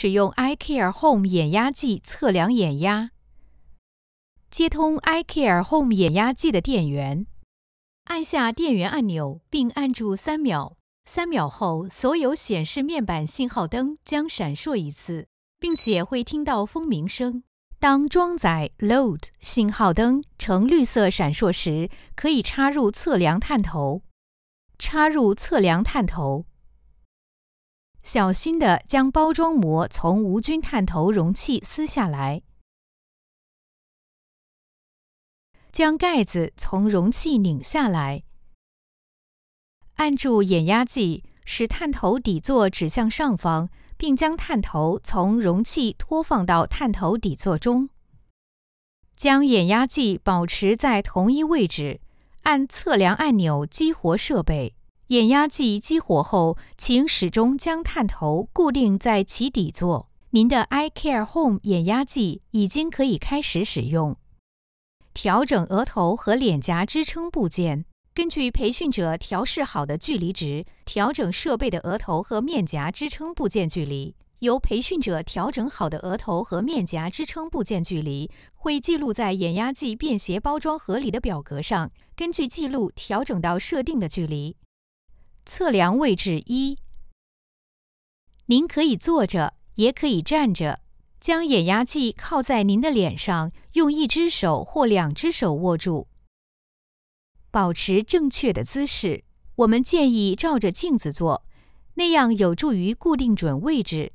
使用 iCare Home 眼压计测量眼压。接通 iCare Home 眼压计的电源，按下电源按钮并按住三秒，三秒后所有显示面板信号灯将闪烁一次，并且会听到蜂鸣声。当装载 load 信号灯呈绿色闪烁时，可以插入测量探头。插入测量探头。小心地将包装膜从无菌探头容器撕下来，将盖子从容器拧下来，按住眼压计，使探头底座指向上方，并将探头从容器拖放到探头底座中，将眼压计保持在同一位置，按测量按钮激活设备。眼压计激活后，请始终将探头固定在其底座。您的 iCare Home 眼压计已经可以开始使用。调整额头和脸颊支撑部件，根据培训者调试好的距离值，调整设备的额头和面颊支撑部件距离。由培训者调整好的额头和面颊支撑部件距离，会记录在眼压计便携包装盒里的表格上。根据记录，调整到设定的距离。测量位置一，您可以坐着，也可以站着。将眼压计靠在您的脸上，用一只手或两只手握住，保持正确的姿势。我们建议照着镜子做，那样有助于固定准位置。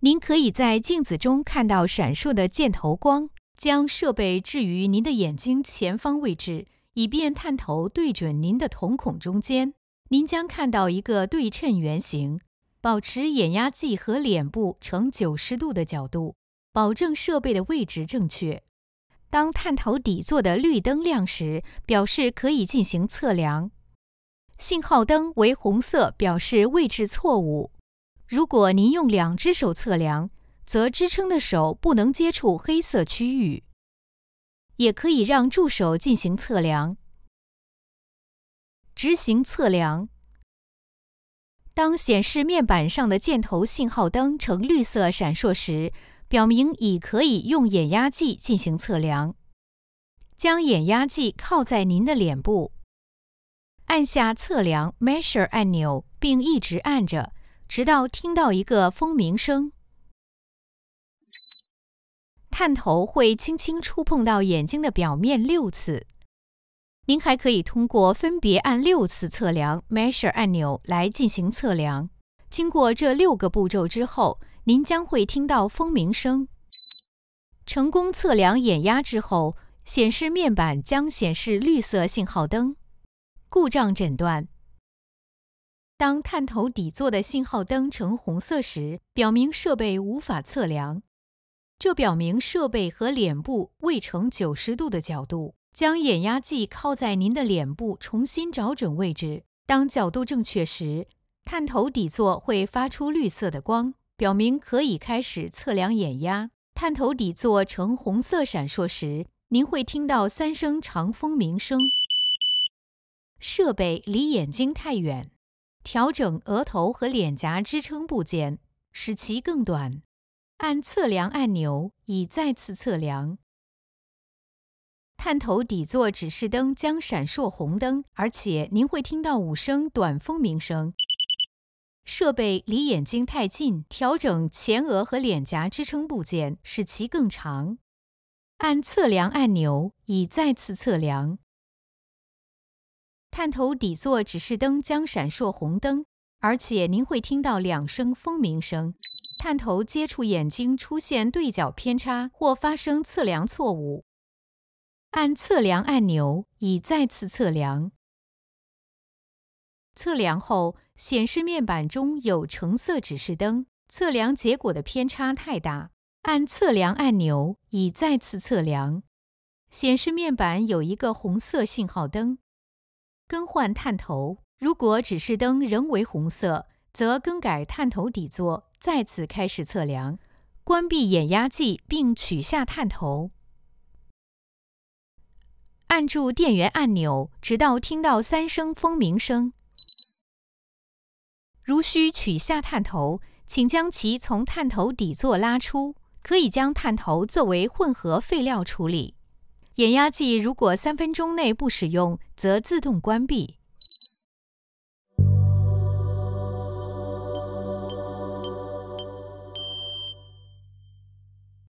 您可以在镜子中看到闪烁的箭头光。将设备置于您的眼睛前方位置，以便探头对准您的瞳孔中间。您将看到一个对称圆形，保持眼压计和脸部呈九十度的角度，保证设备的位置正确。当探头底座的绿灯亮时，表示可以进行测量。信号灯为红色，表示位置错误。如果您用两只手测量，则支撑的手不能接触黑色区域。也可以让助手进行测量。执行测量。当显示面板上的箭头信号灯呈绿色闪烁时，表明已可以用眼压计进行测量。将眼压计靠在您的脸部，按下测量 （Measure） 按钮，并一直按着，直到听到一个蜂鸣声。探头会轻轻触碰到眼睛的表面六次。您还可以通过分别按六次测量 （measure） 按钮来进行测量。经过这六个步骤之后，您将会听到蜂鸣声。成功测量眼压之后，显示面板将显示绿色信号灯。故障诊断：当探头底座的信号灯呈红色时，表明设备无法测量，这表明设备和脸部未呈九十度的角度。将眼压计靠在您的脸部，重新找准位置。当角度正确时，探头底座会发出绿色的光，表明可以开始测量眼压。探头底座呈红色闪烁时，您会听到三声长蜂鸣声。设备离眼睛太远，调整额头和脸颊支撑部件，使其更短。按测量按钮以再次测量。探头底座指示灯将闪烁红灯，而且您会听到五声短蜂鸣声。设备离眼睛太近，调整前额和脸颊支撑部件，使其更长。按测量按钮以再次测量。探头底座指示灯将闪烁红灯，而且您会听到两声蜂鸣声。探头接触眼睛出现对角偏差或发生测量错误。按测量按钮，以再次测量。测量后，显示面板中有橙色指示灯，测量结果的偏差太大。按测量按钮，以再次测量。显示面板有一个红色信号灯。更换探头，如果指示灯仍为红色，则更改探头底座，再次开始测量。关闭眼压计，并取下探头。按住电源按钮，直到听到三声蜂鸣声。如需取下探头，请将其从探头底座拉出。可以将探头作为混合废料处理。眼压计如果三分钟内不使用，则自动关闭。